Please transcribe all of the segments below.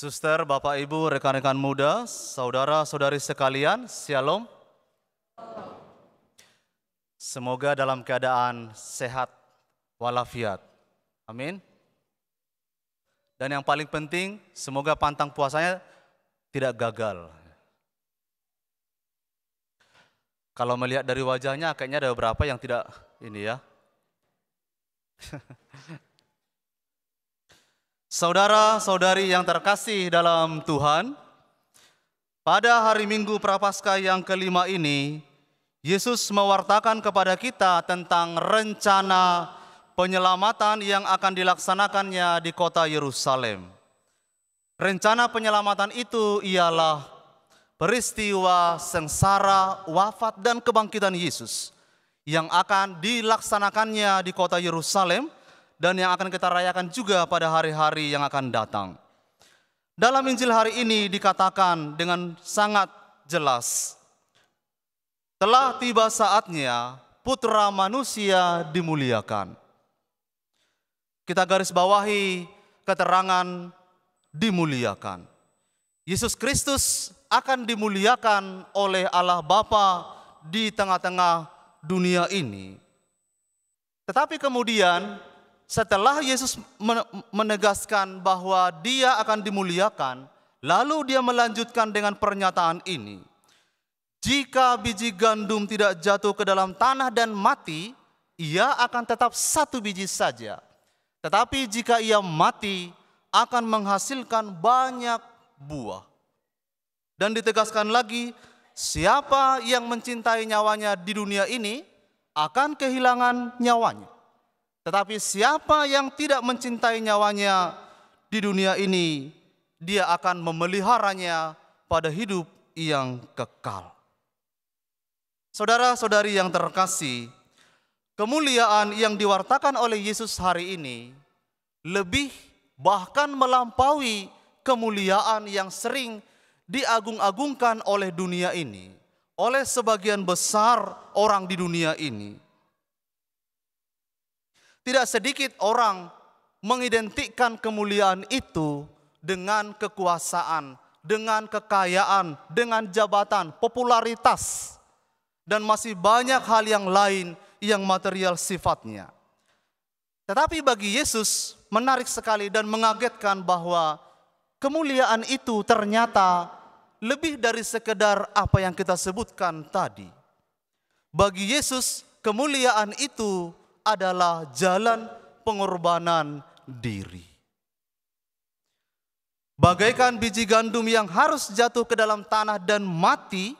Suster, Bapak, Ibu, rekan-rekan muda, saudara-saudari sekalian, shalom. Semoga dalam keadaan sehat walafiat. Amin. Dan yang paling penting, semoga pantang puasanya tidak gagal. Kalau melihat dari wajahnya, kayaknya ada beberapa yang tidak ini ya. Saudara-saudari yang terkasih dalam Tuhan, pada hari Minggu Prapaskah yang kelima ini, Yesus mewartakan kepada kita tentang rencana penyelamatan yang akan dilaksanakannya di kota Yerusalem. Rencana penyelamatan itu ialah peristiwa sengsara, wafat, dan kebangkitan Yesus yang akan dilaksanakannya di kota Yerusalem – dan yang akan kita rayakan juga pada hari-hari yang akan datang. Dalam Injil hari ini dikatakan dengan sangat jelas, telah tiba saatnya putra manusia dimuliakan. Kita garis bawahi keterangan dimuliakan. Yesus Kristus akan dimuliakan oleh Allah Bapa di tengah-tengah dunia ini. Tetapi kemudian setelah Yesus menegaskan bahwa dia akan dimuliakan, lalu dia melanjutkan dengan pernyataan ini. Jika biji gandum tidak jatuh ke dalam tanah dan mati, ia akan tetap satu biji saja. Tetapi jika ia mati, akan menghasilkan banyak buah. Dan ditegaskan lagi, siapa yang mencintai nyawanya di dunia ini akan kehilangan nyawanya. Tetapi siapa yang tidak mencintai nyawanya di dunia ini, dia akan memeliharanya pada hidup yang kekal. Saudara-saudari yang terkasih, kemuliaan yang diwartakan oleh Yesus hari ini lebih bahkan melampaui kemuliaan yang sering diagung-agungkan oleh dunia ini, oleh sebagian besar orang di dunia ini tidak sedikit orang mengidentikan kemuliaan itu dengan kekuasaan, dengan kekayaan, dengan jabatan, popularitas, dan masih banyak hal yang lain yang material sifatnya. Tetapi bagi Yesus menarik sekali dan mengagetkan bahwa kemuliaan itu ternyata lebih dari sekedar apa yang kita sebutkan tadi. Bagi Yesus, kemuliaan itu adalah jalan pengorbanan diri. Bagaikan biji gandum yang harus jatuh ke dalam tanah dan mati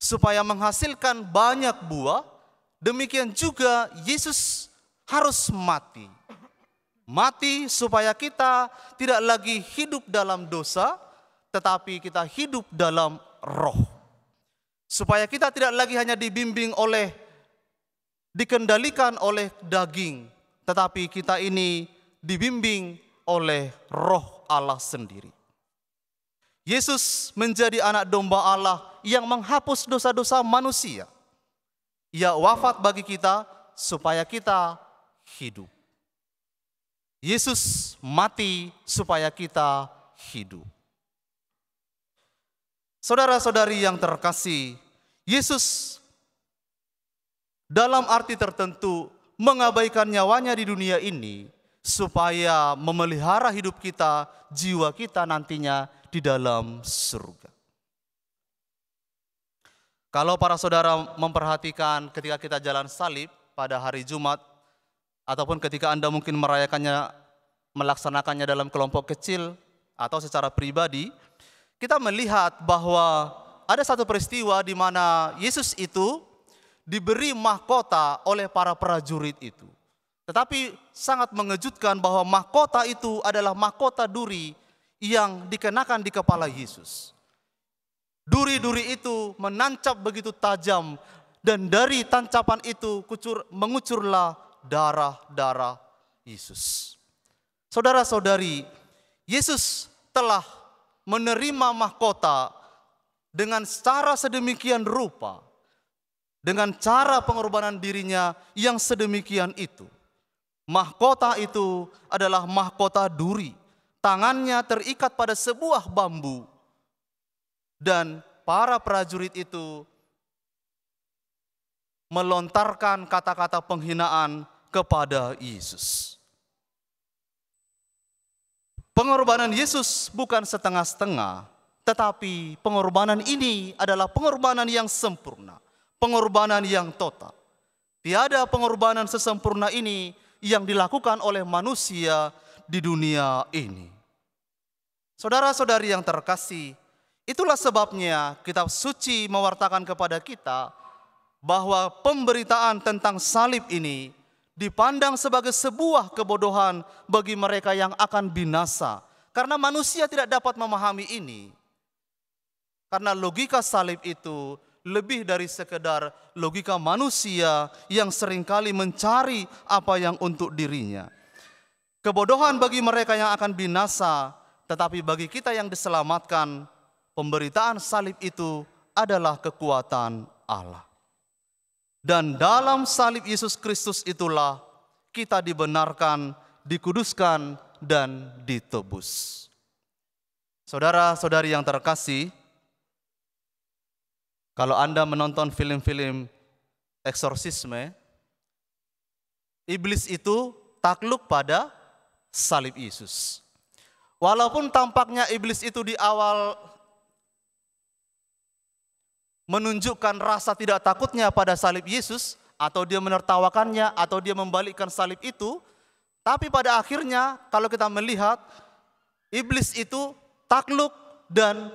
supaya menghasilkan banyak buah, demikian juga Yesus harus mati. Mati supaya kita tidak lagi hidup dalam dosa, tetapi kita hidup dalam roh. Supaya kita tidak lagi hanya dibimbing oleh dikendalikan oleh daging, tetapi kita ini dibimbing oleh roh Allah sendiri. Yesus menjadi anak domba Allah yang menghapus dosa-dosa manusia. Ia wafat bagi kita supaya kita hidup. Yesus mati supaya kita hidup. Saudara-saudari yang terkasih, Yesus dalam arti tertentu mengabaikan nyawanya di dunia ini supaya memelihara hidup kita, jiwa kita nantinya di dalam surga. Kalau para saudara memperhatikan ketika kita jalan salib pada hari Jumat ataupun ketika Anda mungkin merayakannya melaksanakannya dalam kelompok kecil atau secara pribadi, kita melihat bahwa ada satu peristiwa di mana Yesus itu diberi mahkota oleh para prajurit itu. Tetapi sangat mengejutkan bahwa mahkota itu adalah mahkota duri yang dikenakan di kepala Yesus. Duri-duri itu menancap begitu tajam dan dari tancapan itu kucur, mengucurlah darah-darah Yesus. Saudara-saudari, Yesus telah menerima mahkota dengan cara sedemikian rupa dengan cara pengorbanan dirinya yang sedemikian itu. Mahkota itu adalah mahkota duri. Tangannya terikat pada sebuah bambu. Dan para prajurit itu melontarkan kata-kata penghinaan kepada Yesus. Pengorbanan Yesus bukan setengah-setengah, tetapi pengorbanan ini adalah pengorbanan yang sempurna pengorbanan yang total. Tiada pengorbanan sesempurna ini yang dilakukan oleh manusia di dunia ini. Saudara-saudari yang terkasih, itulah sebabnya kitab suci mewartakan kepada kita bahwa pemberitaan tentang salib ini dipandang sebagai sebuah kebodohan bagi mereka yang akan binasa karena manusia tidak dapat memahami ini. Karena logika salib itu lebih dari sekedar logika manusia yang seringkali mencari apa yang untuk dirinya. Kebodohan bagi mereka yang akan binasa, tetapi bagi kita yang diselamatkan, pemberitaan salib itu adalah kekuatan Allah. Dan dalam salib Yesus Kristus itulah kita dibenarkan, dikuduskan, dan ditebus. Saudara-saudari yang terkasih, kalau Anda menonton film-film eksorsisme, iblis itu takluk pada salib Yesus. Walaupun tampaknya iblis itu di awal menunjukkan rasa tidak takutnya pada salib Yesus, atau dia menertawakannya, atau dia membalikkan salib itu, tapi pada akhirnya kalau kita melihat iblis itu takluk dan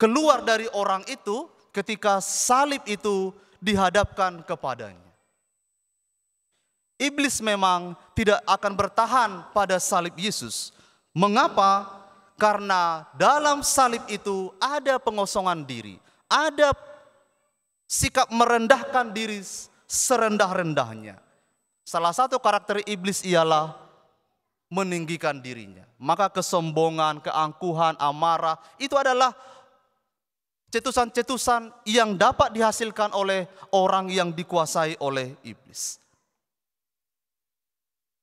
keluar dari orang itu ketika salib itu dihadapkan kepadanya. Iblis memang tidak akan bertahan pada salib Yesus. Mengapa? Karena dalam salib itu ada pengosongan diri, ada sikap merendahkan diri serendah-rendahnya. Salah satu karakter iblis ialah meninggikan dirinya. Maka kesombongan, keangkuhan, amarah itu adalah Cetusan-cetusan yang dapat dihasilkan oleh orang yang dikuasai oleh iblis.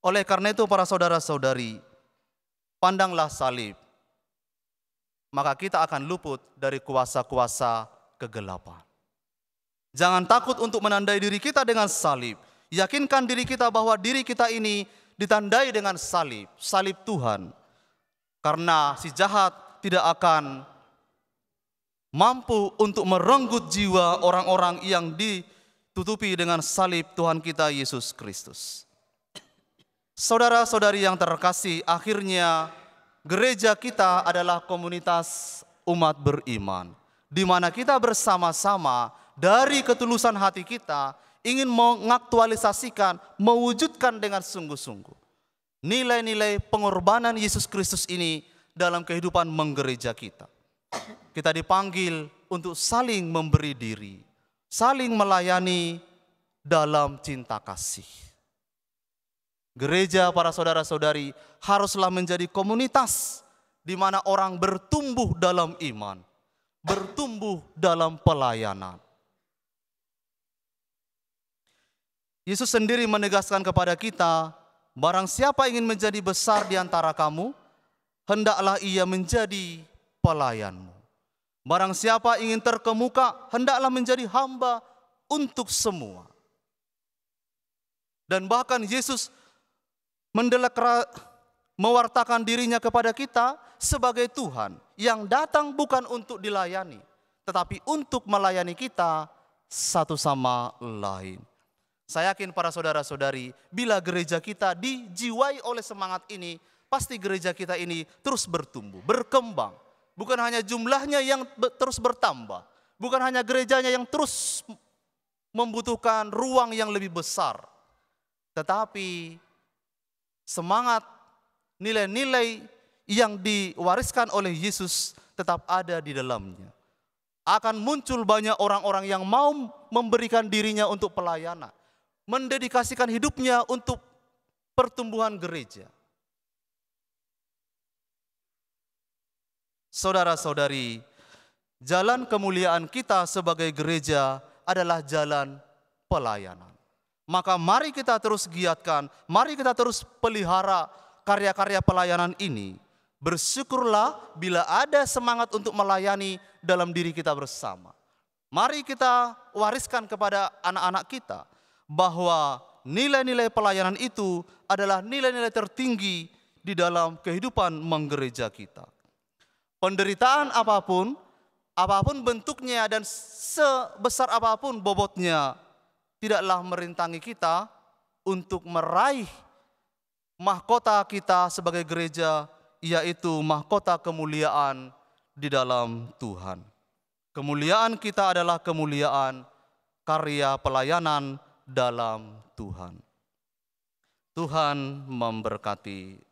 Oleh karena itu para saudara-saudari, pandanglah salib. Maka kita akan luput dari kuasa-kuasa kegelapan. Jangan takut untuk menandai diri kita dengan salib. Yakinkan diri kita bahwa diri kita ini ditandai dengan salib, salib Tuhan. Karena si jahat tidak akan mampu untuk merenggut jiwa orang-orang yang ditutupi dengan salib Tuhan kita Yesus Kristus. Saudara-saudari yang terkasih, akhirnya gereja kita adalah komunitas umat beriman di mana kita bersama-sama dari ketulusan hati kita ingin mengaktualisasikan, mewujudkan dengan sungguh-sungguh nilai-nilai pengorbanan Yesus Kristus ini dalam kehidupan menggereja kita kita dipanggil untuk saling memberi diri, saling melayani dalam cinta kasih. Gereja para saudara-saudari haruslah menjadi komunitas di mana orang bertumbuh dalam iman, bertumbuh dalam pelayanan. Yesus sendiri menegaskan kepada kita, barang siapa ingin menjadi besar di antara kamu, hendaklah ia menjadi pelayanmu. Barang siapa ingin terkemuka, hendaklah menjadi hamba untuk semua. Dan bahkan Yesus mendelekra, mewartakan dirinya kepada kita sebagai Tuhan yang datang bukan untuk dilayani, tetapi untuk melayani kita satu sama lain. Saya yakin para saudara-saudari, bila gereja kita dijiwai oleh semangat ini, pasti gereja kita ini terus bertumbuh, berkembang, bukan hanya jumlahnya yang terus bertambah, bukan hanya gerejanya yang terus membutuhkan ruang yang lebih besar, tetapi semangat nilai-nilai yang diwariskan oleh Yesus tetap ada di dalamnya. Akan muncul banyak orang-orang yang mau memberikan dirinya untuk pelayanan, mendedikasikan hidupnya untuk pertumbuhan gereja. Saudara-saudari, jalan kemuliaan kita sebagai gereja adalah jalan pelayanan. Maka mari kita terus giatkan, mari kita terus pelihara karya-karya pelayanan ini. Bersyukurlah bila ada semangat untuk melayani dalam diri kita bersama. Mari kita wariskan kepada anak-anak kita bahwa nilai-nilai pelayanan itu adalah nilai-nilai tertinggi di dalam kehidupan menggereja kita. Penderitaan apapun, apapun bentuknya dan sebesar apapun bobotnya, tidaklah merintangi kita untuk meraih mahkota kita sebagai gereja, yaitu mahkota kemuliaan di dalam Tuhan. Kemuliaan kita adalah kemuliaan karya pelayanan dalam Tuhan. Tuhan memberkati